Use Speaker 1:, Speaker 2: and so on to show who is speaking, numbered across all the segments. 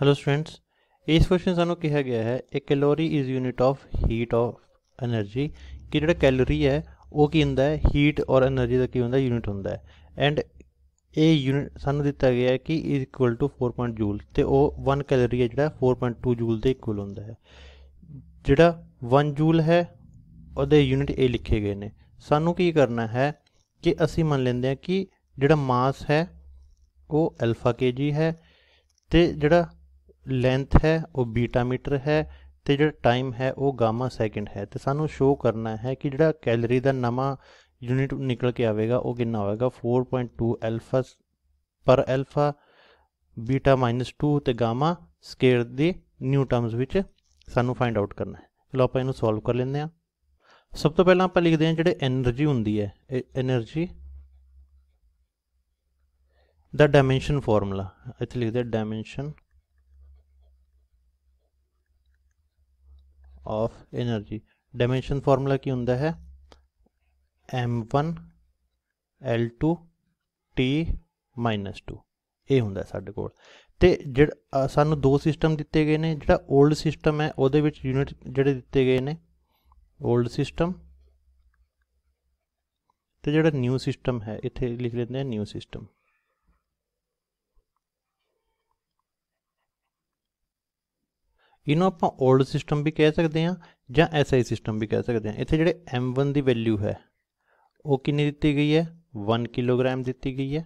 Speaker 1: Hello students ਇਸ question ਸਾਨੂੰ ਕਿਹਾ ਗਿਆ ਹੈ ਇੱਕ calorie is unit of heat of energy ਕਿ ਜਿਹੜਾ ਕੈਲੋਰੀ ਹੈ ਉਹ ਕੀ ਹੁੰਦਾ ਹੈ ਹੀਟ ਔਰ એનર્ਜੀ ਦਾ ਕੀ ਹੁੰਦਾ ਯੂਨਿਟ ਹੁੰਦਾ ਹੈ ਐਂਡ ਇਹ ਯੂਨਿਟ ਸਾਨੂੰ ਦਿੱਤਾ ਗਿਆ ਹੈ ਕਿ ਇਜ਼ ਇਕੁਅਲ ਟੂ 4. ਜੂਲ ਤੇ ਉਹ 1 ਕੈਲੋਰੀ ਹੈ ਜਿਹੜਾ 4.2 ਜੂਲ ਦੇ ਇਕੁਅਲ ਹੁੰਦਾ ਹੈ ਜਿਹੜਾ 1 ਜੂਲ ਹੈ ਉਹਦੇ ਯੂਨਿਟ ਇਹ ਲਿਖੇ ਗਏ ਨੇ ਸਾਨੂੰ ਕੀ ਕਰਨਾ ਹੈ ਕਿ ਅਸੀਂ ਮੰਨ ਲੈਂਦੇ ਹਾਂ ਕਿ ਜਿਹੜਾ ਮਾਸ ਹੈ ਉਹ ਅਲਫਾ kg ਹੈ ਤੇ ਜਿਹੜਾ ਲੈਂਥ ਹੈ ਉਹ ਬੀਟਾ ਮੀਟਰ ਹੈ ਤੇ ਜਿਹੜਾ ਟਾਈਮ ਹੈ ਉਹ ਗਾਮਾ ਸੈਕਿੰਡ ਹੈ ਤੇ ਸਾਨੂੰ ਸ਼ੋ ਕਰਨਾ ਹੈ ਕਿ ਜਿਹੜਾ ਕੈਲਰੀ ਦਾ ਨਵਾਂ ਯੂਨਿਟ ਨਿਕਲ ਕੇ ਆਵੇਗਾ ਉਹ ਕਿੰਨਾ ਹੋਵੇਗਾ 4.2 ਅਲਫਾ ਪਰ ਅਲਫਾ ਬੀਟਾ 2 ਤੇ ਗਾਮਾ ਸਕੇਅਰ ਦੇ ਨਿਊ ਟਰਮਸ ਵਿੱਚ ਸਾਨੂੰ ਫਾਈਂਡ ਆਊਟ ਕਰਨਾ ਹੈ ਚਲੋ ਆਪਾਂ ਇਹਨੂੰ ਸੋਲਵ ਕਰ ਲੈਂਦੇ ਹਾਂ ਸਭ ਤੋਂ ਪਹਿਲਾਂ ਆਪਾਂ ਲਿਖਦੇ ਹਾਂ ਜਿਹੜੇ એનર્ਜੀ ਹੁੰਦੀ ਹੈ ਇਹ એનર્ਜੀ ਦਾ ਡਾਈਮੈਂਸ਼ਨ ਫਾਰਮੂਲਾ ਇੱਥੇ ਲਿਖਦੇ dimension of energy dimension formula ਕੀ ਹੁੰਦਾ ਹੈ m1 l2 t 2 ਇਹ ਹੁੰਦਾ ਸਾਡੇ ਕੋਲ ਤੇ ਜਿਹੜਾ ਸਾਨੂੰ ਦੋ ਸਿਸਟਮ ਦਿੱਤੇ ਗਏ ਨੇ ਜਿਹੜਾ 올ਡ ਸਿਸਟਮ ਹੈ ਉਹਦੇ ਵਿੱਚ ਯੂਨਿਟ ਜਿਹੜੇ ਦਿੱਤੇ ਗਏ ਨੇ 올ਡ ਸਿਸਟਮ ਤੇ ਜਿਹੜਾ ਨਿਊ ਸਿਸਟਮ ਹੈ ਇੱਥੇ ਲਿਖ ਲੈਂਦੇ ਆ ਨਿਊ ਸਿਸਟਮ ਇਹਨੂੰ ਆਪਾਂ 올ਡ ਸਿਸਟਮ ਵੀ ਕਹਿ ਸਕਦੇ ਹਾਂ ਜਾਂ ਐਸਆਈ ਸਿਸਟਮ ਵੀ ਕਹਿ ਸਕਦੇ ਹਾਂ ਇੱਥੇ ਜਿਹੜੇ M1 ਦੀ ਵੈਲਿਊ ਹੈ ਉਹ ਕਿੰਨੀ ਦਿੱਤੀ ਗਈ ਹੈ 1 ਕਿਲੋਗ੍ਰਾਮ ਦਿੱਤੀ ਗਈ ਹੈ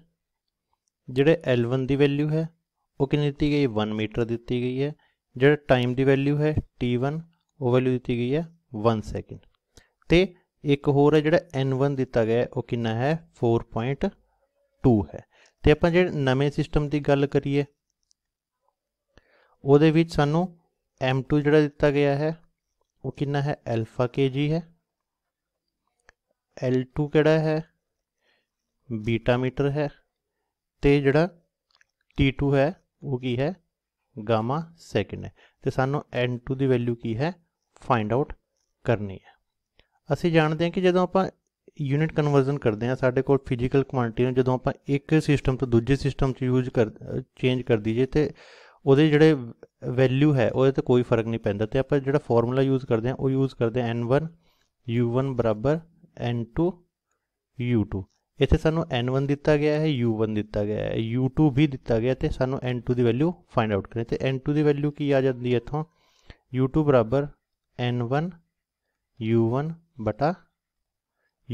Speaker 1: ਜਿਹੜੇ L1 ਦੀ ਵੈਲਿਊ ਹੈ ਉਹ ਕਿੰਨੀ ਦਿੱਤੀ ਗਈ 1 ਮੀਟਰ ਦਿੱਤੀ ਗਈ ਹੈ ਜਿਹੜਾ ਟਾਈਮ ਦੀ ਵੈਲਿਊ ਹੈ t1 ਉਹ ਵੈਲਿਊ ਦਿੱਤੀ ਗਈ ਹੈ 1 ਸੈਕਿੰਡ ਤੇ ਇੱਕ ਹੋਰ ਹੈ ਜਿਹੜਾ n1 ਦਿੱਤਾ ਗਿਆ ਉਹ ਕਿੰਨਾ ਹੈ 4.2 ਹੈ ਤੇ ਆਪਾਂ ਜਿਹੜੇ ਨਵੇਂ ਸਿਸਟਮ ਦੀ ਗੱਲ ਕਰੀਏ ਉਹਦੇ ਵਿੱਚ ਸਾਨੂੰ m2 ਜਿਹੜਾ ਦਿੱਤਾ ਗਿਆ ਹੈ ਉਹ ਕਿੰਨਾ ਹੈ ਅਲਫਾ kg ਹੈ l2 ਕਿਹੜਾ ਹੈ ਬੀਟਾ ਮੀਟਰ ਹੈ ਤੇ ਜਿਹੜਾ t2 ਹੈ ਉਹ ਕੀ ਹੈ ਗਾਮਾ ਸੈਕਿੰਡ ਹੈ ਤੇ ਸਾਨੂੰ n2 ਦੀ ਵੈਲਿਊ ਕੀ ਹੈ ਫਾਈਂਡ ਆਊਟ ਕਰਨੀ ਹੈ ਅਸੀਂ ਜਾਣਦੇ ਹਾਂ ਕਿ ਜਦੋਂ ਆਪਾਂ ਯੂਨਿਟ ਕਨਵਰਜ਼ਨ ਕਰਦੇ ਹਾਂ ਸਾਡੇ ਕੋਲ ਫਿਜ਼ੀਕਲ ਕੁਆਂਟੀਟੀ ਨੂੰ ਜਦੋਂ ਆਪਾਂ ਇੱਕ ਸਿਸਟਮ ਤੋਂ ਦੂਜੇ ਸਿਸਟਮ 'ਚ ਯੂਜ਼ ਕਰ ਚੇਂਜ ਕਰ ਦਈਏ ਤੇ ਉਹਦੇ ਜਿਹੜੇ ਵੈਲਿਊ ਹੈ ਉਹਦੇ ਤੇ ਕੋਈ ਫਰਕ ਨਹੀਂ ਪੈਂਦਾ ਤੇ ਆਪਾਂ ਜਿਹੜਾ ਫਾਰਮੂਲਾ ਯੂਜ਼ ਕਰਦੇ ਆ ਉਹ ਯੂਜ਼ ਕਰਦੇ ਆ n1 u1 ਬਰਾਬਰ n2 u2 ਇੱਥੇ ਸਾਨੂੰ n1 ਦਿੱਤਾ ਗਿਆ ਹੈ u1 ਦਿੱਤਾ ਗਿਆ ਹੈ u2 ਵੀ ਦਿੱਤਾ ਗਿਆ ਤੇ ਸਾਨੂੰ n2 ਦੀ ਵੈਲਿਊ ਫਾਈਂਡ ਆਊਟ ਕਰਨੀ ਤੇ n2 ਦੀ ਵੈਲਿਊ ਕੀ ਆ ਜਾਂਦੀ ਹੈ ਇਥੋਂ u2 ਬਰਾਬਰ n1 u1 ਬਟਾ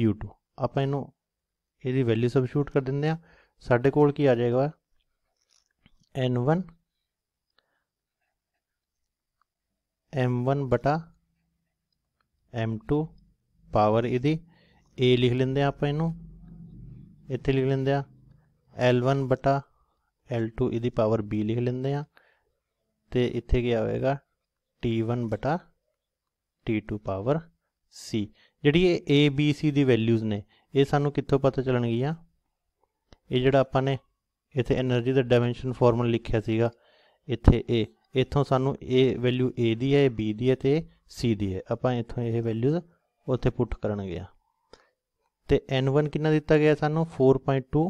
Speaker 1: u2 ਆਪਾਂ ਇਹਨੂੰ ਇਹਦੀ ਵੈਲਿਊ ਸਬਸਟੀਟਿਊਟ ਕਰ ਦਿੰਦੇ ਆ ਸਾਡੇ ਕੋਲ ਕੀ ਆ ਜਾਏਗਾ n1 m1 बटा m2 ਪਾਵਰ ਇਹਦੀ a ਲਿਖ ਲੈਂਦੇ ਆ ਆਪਾਂ ਇਹਨੂੰ ਇੱਥੇ ਲਿਖ ਲੈਂਦੇ ਆ l1 ਬਟਾ l2 ਇਹਦੀ ਪਾਵਰ b ਲਿਖ ਲੈਂਦੇ ਆ ਤੇ ਇੱਥੇ ਕੀ ਆਵੇਗਾ t1 ਬਟਾ t2 ਪਾਵਰ c ਜਿਹੜੀ ਇਹ a b c ਦੀ ਵੈਲਿਊਜ਼ ਨੇ ਇਹ ਸਾਨੂੰ ਕਿੱਥੋਂ ਪਤਾ ਚੱਲਣਗੀਆਂ ਇਹ ਜਿਹੜਾ ਆਪਾਂ ਨੇ ਇੱਥੇ એનર્ਜੀ ਦਾ ਡਾਈਮੈਂਸ਼ਨ ਫਾਰਮੂਲਾ ਲਿਖਿਆ ਸੀਗਾ ਇੱਥੇ ਇਹ ਇੱਥੋਂ ਸਾਨੂੰ ਇਹ ਵੈਲਿਊ A ਦੀ ਹੈ B ਦੀ ਹੈ ਤੇ C ਦੀ ਹੈ ਆਪਾਂ ਇੱਥੋਂ ਇਹ ਵੈਲਿਊਜ਼ ਉੱਥੇ ਪੁੱਟ ਕਰਨਗੇ ਤੇ N1 ਕਿੰਨਾ ਦਿੱਤਾ ਗਿਆ ਸਾਨੂੰ 4.2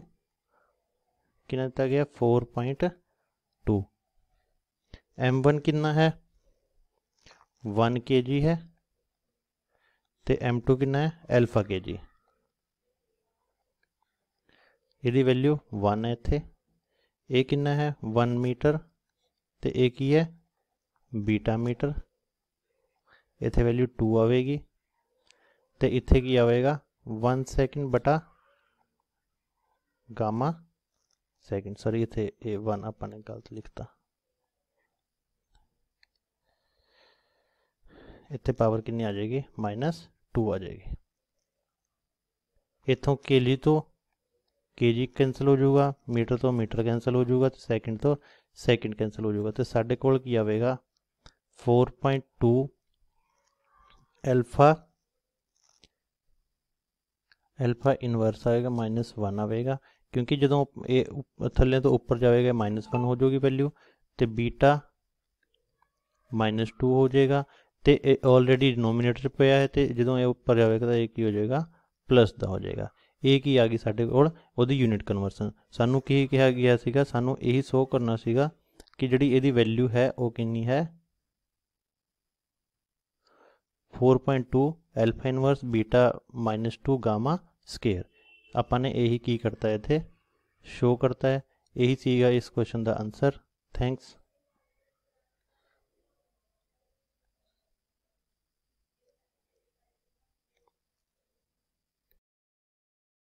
Speaker 1: ਕਿੰਨਾ ਦਿੱਤਾ ਗਿਆ 4.2 M1 ਕਿੰਨਾ ਹੈ 1 kg ਹੈ ਤੇ M2 ਕਿੰਨਾ ਹੈ ਅਲਫਾ kg ਇਹਦੀ ਵੈਲਿਊ 1 ਹੈ ਇੱਥੇ ਇਹ ਕਿੰਨਾ ਹੈ 1 ਮੀਟਰ ਤੇ ਇਹ ਕੀ ਹੈ ਬੀਟਾ ਮੀਟਰ ਇੱਥੇ ਵੈਲਿਊ 2 ਆਵੇਗੀ ਤੇ ਇੱਥੇ ਕੀ ਆਵੇਗਾ 1 ਸੈਕਿੰਡ ਬਟਾ ਗਾਮਾ ਸੈਕਿੰਡ ਸੌਰੀ ਇੱਥੇ ਇਹ 1 ਆਪਾਂ ਨੇ ਗਲਤ ਲਿਖਤਾ ਇੱਥੇ ਪਾਵਰ ਕਿੰਨੀ ਆ ਜਾਏਗੀ -2 ਆ ਜਾਏਗੀ ਇਥੋਂ ਕੇਲੀ ਤੋਂ ਕੇਜੀ ਕੈਨਸਲ ਹੋ ਜਾਊਗਾ ਮੀਟਰ ਤੋਂ ਮੀਟਰ ਕੈਨਸਲ ਹੋ ਜਾਊਗਾ ਤੇ ਸੈਕਿੰਡ ਤੋਂ ਸੈਕਿੰਡ ਕੈਨਸਲ ਹੋ ਜਾਊਗਾ ਤੇ ਸਾਡੇ ਕੋਲ ਕੀ ਆਵੇਗਾ 4.2 ਅਲਫਾ ਅਲਫਾ ਇਨਵਰਸ ਆਏਗਾ -1 ਆਵੇਗਾ ਕਿਉਂਕਿ ਜਦੋਂ ਇਹ ਥੱਲੇ ਤੋਂ ਉੱਪਰ ਜਾਵੇਗਾ -1 ਹੋ ਜਾਊਗੀ ਵੈਲਿਊ ਤੇ ਬੀਟਾ -2 ਹੋ ਜਾਏਗਾ ਤੇ ਇਹ ਆਲਰੇਡੀ ਡਿਨੋਮੀਨੇਟਰ ਪਿਆ ਹੈ ਤੇ ਜਦੋਂ ਇਹ ਉੱਪਰ ਜਾਵੇਗਾ ਤਾਂ ਇਹ ਕੀ ਹੋ ਜਾਏਗਾ ਪਲੱਸ ਦਾ ਹੋ ਜਾਏਗਾ ਇਹ ਕੀ ਆ ਗਈ ਸਾਡੇ ਕੋਲ ਉਹਦੀ ਯੂਨਿਟ ਕਨਵਰਸ਼ਨ ਸਾਨੂੰ ਕੀ ਕਿਹਾ ਗਿਆ ਸੀਗਾ ਸਾਨੂੰ ਇਹੀ ਸ਼ੋ ਕਰਨਾ ਸੀਗਾ ਕਿ ਜਿਹੜੀ ਇਹਦੀ ਵੈਲਿਊ ਹੈ ਉਹ ਕਿੰਨੀ ਹੈ 4.2 alpha inverse beta 2 gamma square ਆਪਾਂ ਨੇ ਇਹੀ ਕੀ ਕਰਤਾ ਇੱਥੇ ਇਥੇ ਸ਼ੋ ਕਰਤਾ ਹੈ ਇਹੀ ਸੀਗਾ ਇਸ ਕੁਐਸਚਨ ਦਾ ਆਨਸਰ ਥੈਂਕਸ